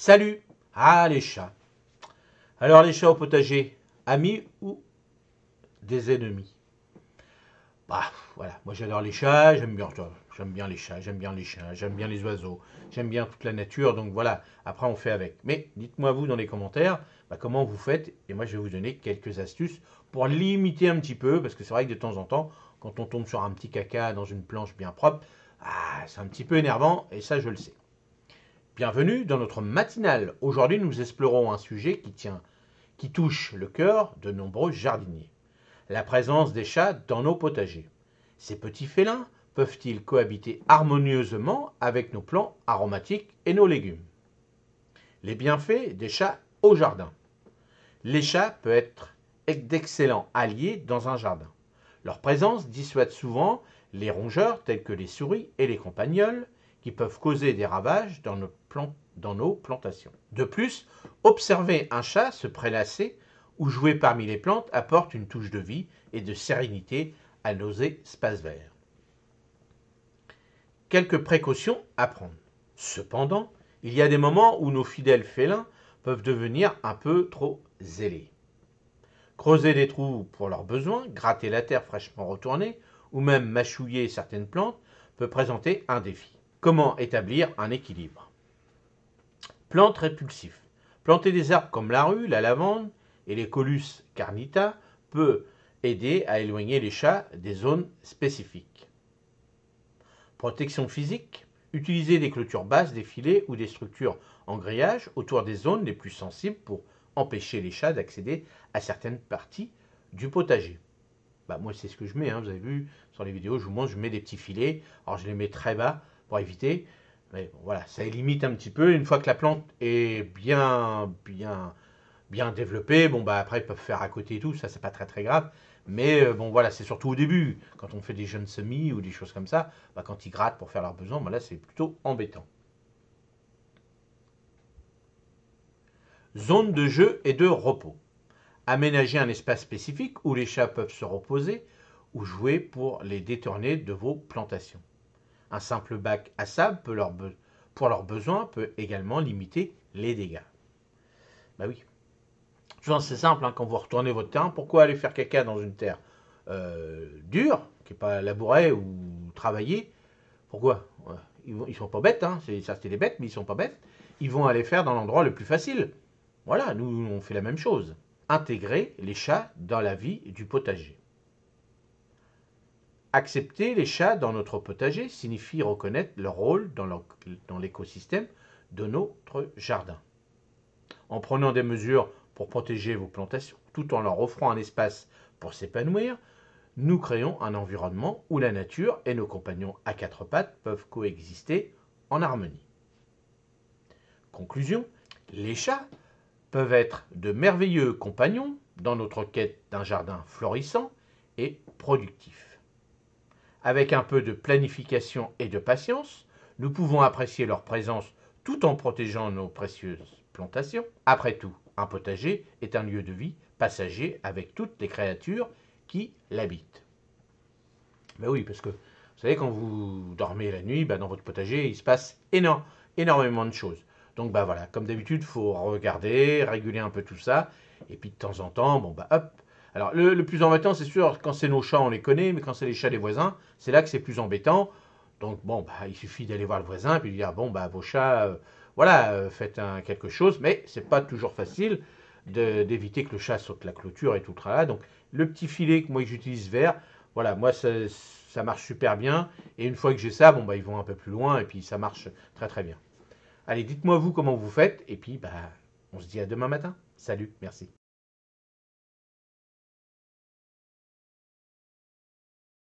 Salut Ah, les chats Alors, les chats au potager, amis ou des ennemis Bah, voilà, moi j'adore les chats, j'aime bien, j'aime bien les chats, j'aime bien les chiens, j'aime bien les oiseaux, j'aime bien toute la nature, donc voilà, après on fait avec. Mais dites-moi vous dans les commentaires bah, comment vous faites, et moi je vais vous donner quelques astuces pour limiter un petit peu, parce que c'est vrai que de temps en temps, quand on tombe sur un petit caca dans une planche bien propre, ah, c'est un petit peu énervant, et ça je le sais. Bienvenue dans notre matinale. Aujourd'hui, nous explorons un sujet qui tient, qui touche le cœur de nombreux jardiniers. La présence des chats dans nos potagers. Ces petits félins peuvent-ils cohabiter harmonieusement avec nos plants aromatiques et nos légumes Les bienfaits des chats au jardin. Les chats peuvent être d'excellents alliés dans un jardin. Leur présence dissuade souvent les rongeurs tels que les souris et les campagnols, peuvent causer des ravages dans nos, dans nos plantations. De plus, observer un chat se prélasser ou jouer parmi les plantes apporte une touche de vie et de sérénité à nos espaces verts. Quelques précautions à prendre. Cependant, il y a des moments où nos fidèles félins peuvent devenir un peu trop zélés. Creuser des trous pour leurs besoins, gratter la terre fraîchement retournée, ou même mâchouiller certaines plantes peut présenter un défi. Comment établir un équilibre Plantes répulsives. Planter des arbres comme la rue, la lavande et les colus carnita peut aider à éloigner les chats des zones spécifiques. Protection physique. Utiliser des clôtures basses, des filets ou des structures en grillage autour des zones les plus sensibles pour empêcher les chats d'accéder à certaines parties du potager. Bah, moi, c'est ce que je mets. Hein. vous avez vu sur les vidéos, je vous montre, je mets des petits filets. Alors, je les mets très bas pour éviter. Mais voilà, ça limite un petit peu. Une fois que la plante est bien, bien, bien développée, bon bah après ils peuvent faire à côté et tout, ça c'est pas très très grave. Mais euh, bon voilà, c'est surtout au début, quand on fait des jeunes semis ou des choses comme ça, bah, quand ils grattent pour faire leurs besoins, bah, là c'est plutôt embêtant. Zone de jeu et de repos. Aménager un espace spécifique où les chats peuvent se reposer ou jouer pour les détourner de vos plantations. Un simple bac à sable peut leur pour leurs besoins peut également limiter les dégâts. Bah oui. Je c'est simple, hein, quand vous retournez votre terrain, pourquoi aller faire caca dans une terre euh, dure, qui n'est pas labourée ou travaillée Pourquoi ils, ne sont pas bêtes, hein, ça c'était des bêtes, mais ils sont pas bêtes. Ils vont aller faire dans l'endroit le plus facile. Voilà, nous on fait la même chose. Intégrer les chats dans la vie du potager. Accepter les chats dans notre potager signifie reconnaître leur rôle dans l'écosystème de notre jardin. En prenant des mesures pour protéger vos plantations, tout en leur offrant un espace pour s'épanouir, nous créons un environnement où la nature et nos compagnons à quatre pattes peuvent coexister en harmonie. Conclusion, les chats peuvent être de merveilleux compagnons dans notre quête d'un jardin florissant et productif. Avec un peu de planification et de patience, nous pouvons apprécier leur présence tout en protégeant nos précieuses plantations. Après tout, un potager est un lieu de vie passager avec toutes les créatures qui l'habitent. Ben oui, parce que vous savez, quand vous dormez la nuit, ben, dans votre potager, il se passe énormément de choses. Donc ben voilà, comme d'habitude, il faut regarder, réguler un peu tout ça. Et puis de temps en temps, bon bah hop, alors, le, plus embêtant, c'est sûr, quand c'est nos chats, on les connaît, mais quand c'est les chats des voisins, c'est là que c'est plus embêtant. Donc, bon, bah, il suffit d'aller voir le voisin, puis lui dire, bon, bah, vos chats, euh, voilà, euh, faites quelque chose, mais c'est pas toujours facile d'éviter que le chat saute la clôture et tout le Donc, le petit filet que moi j'utilise vert, voilà, moi ça, marche super bien. Et une fois que j'ai ça, bon, bah, ils vont un peu plus loin et puis ça marche très très bien. Allez, dites-moi vous comment vous faites. Et puis, bah, on se dit à demain matin. Salut, merci.